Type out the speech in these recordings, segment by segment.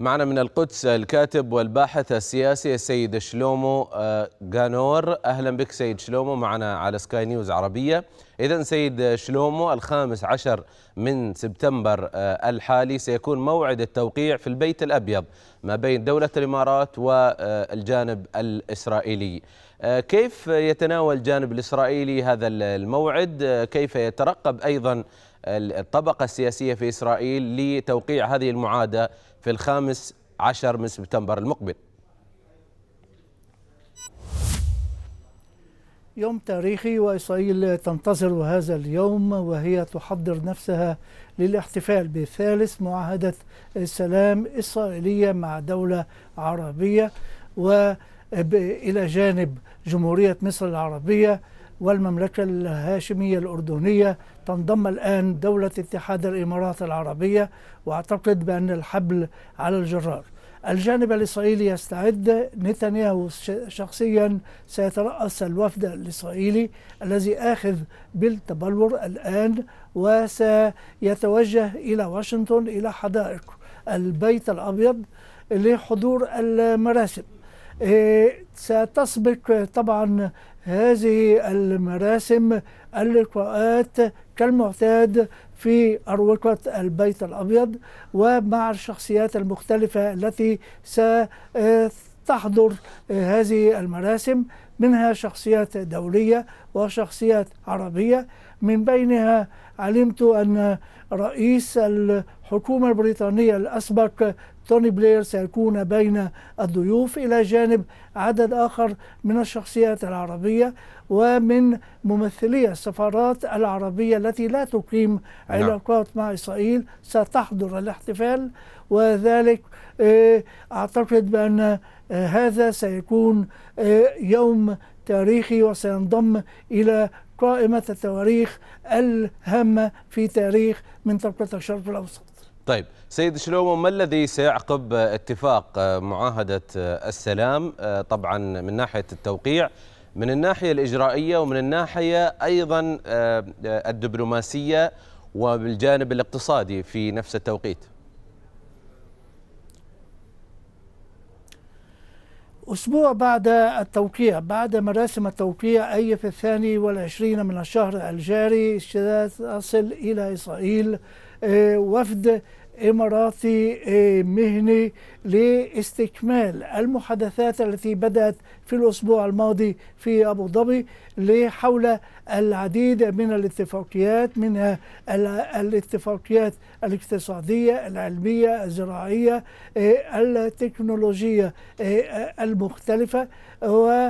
معنا من القدس الكاتب والباحث السياسي السيد شلومو آه، غانور أهلا بك سيد شلومو معنا على سكاي نيوز عربية إذا سيد شلومو الخامس عشر من سبتمبر آه، الحالي سيكون موعد التوقيع في البيت الأبيض ما بين دولة الإمارات والجانب الإسرائيلي آه، كيف يتناول الجانب الإسرائيلي هذا الموعد كيف يترقب أيضا الطبقة السياسية في إسرائيل لتوقيع هذه المعاهدة في الخامس عشر من سبتمبر المقبل يوم تاريخي وإسرائيل تنتظر هذا اليوم وهي تحضر نفسها للاحتفال بثالث معاهدة سلام إسرائيلية مع دولة عربية وإلى جانب جمهورية مصر العربية والمملكة الهاشمية الأردنية تنضم الآن دولة اتحاد الإمارات العربية وأعتقد بأن الحبل على الجرار الجانب الإسرائيلي يستعد نتنياهو شخصيا سيترأس الوفد الإسرائيلي الذي آخذ بالتبلور الآن وسيتوجه إلى واشنطن إلى حدائق البيت الأبيض لحضور المراسم إيه، ستسبق طبعا هذه المراسم اللقاءات كالمعتاد في أروقة البيت الأبيض ومع الشخصيات المختلفة التي ستحضر هذه المراسم منها شخصيات دولية وشخصيات عربية من بينها علمت أن رئيس الحكومة البريطانية الأسبق توني بلير سيكون بين الضيوف إلى جانب عدد آخر من الشخصيات العربية ومن ممثلي السفارات العربية التي لا تقيم نعم. علاقات مع إسرائيل ستحضر الاحتفال وذلك آه، أعتقد بأن آه، هذا سيكون آه، يوم تاريخي وسينضم إلى قائمة التواريخ الهامة في تاريخ منطقة الشرق الأوسط طيب سيد شلومو ما الذي سيعقب اتفاق معاهدة السلام آه، طبعا من ناحية التوقيع من الناحية الإجرائية ومن الناحية أيضا آه، آه، الدبلوماسية وبالجانب الاقتصادي في نفس التوقيت أسبوع بعد التوقيع بعد مراسم التوقيع أي في الثاني والعشرين من الشهر الجاري أصل إلى إسرائيل آه، وفد إماراتي إيه، مهني لاستكمال المحادثات التي بدأت في الأسبوع الماضي في أبو ظبي حول العديد من الاتفاقيات منها الاتفاقيات الاقتصادية العلمية الزراعية إيه، التكنولوجية إيه، المختلفة و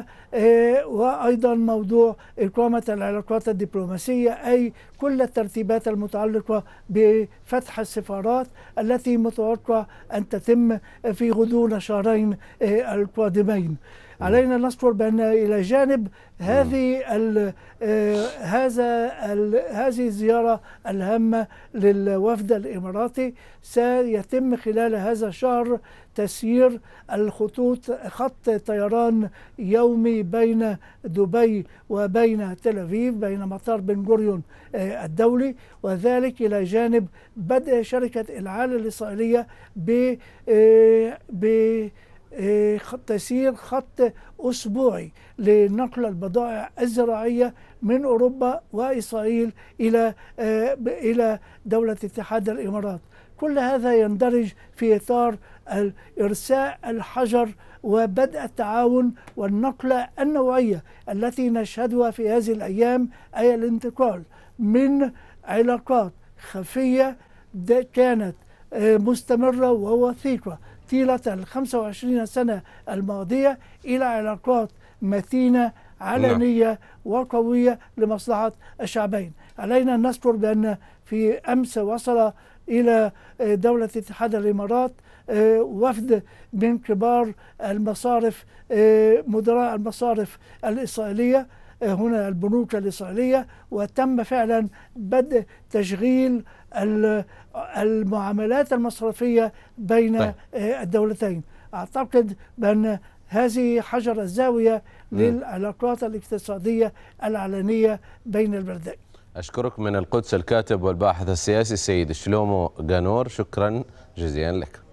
وأيضا موضوع إقامة العلاقات الدبلوماسية أي كل الترتيبات المتعلقة بفتح السفارات التي متوقع أن تتم في غضون شهرين آه، القادمين علينا نذكر بأن إلى جانب هذه ال آه، هذا ال هذه الزيارة الهامة للوفد الإماراتي سيتم خلال هذا الشهر تسيير الخطوط خط طيران يومي بين دبي وبين تل أبيب بين مطار بن جوريون آه، الدولي وذلك إلى جانب بدء شركة العال الإسرائيلية ب آه، ب إيه، تسير خط أسبوعي لنقل البضائع الزراعية من أوروبا وإسرائيل إلى آه، إلى دولة اتحاد الإمارات كل هذا يندرج في إطار إرساء الحجر وبدء التعاون والنقلة النوعية التي نشهدها في هذه الأيام أي الانتقال من علاقات خفية كانت آه، مستمرة ووثيقة طيلة ال 25 سنة الماضية إلى علاقات متينة علنية نعم. وقوية لمصلحة الشعبين علينا أن نذكر بأن في أمس وصل إلى دولة اتحاد الإمارات آه، وفد من كبار المصارف آه، مدراء المصارف الإسرائيلية آه، هنا البنوك الإسرائيلية وتم فعلا بدء تشغيل المعاملات المصرفية بين طيب. آه، الدولتين أعتقد بأن هذه حجر الزاوية للعلاقات الاقتصادية العلنية بين البلدين أشكرك من القدس الكاتب والباحث السياسي السيد شلومو جانور شكرا جزيلا لك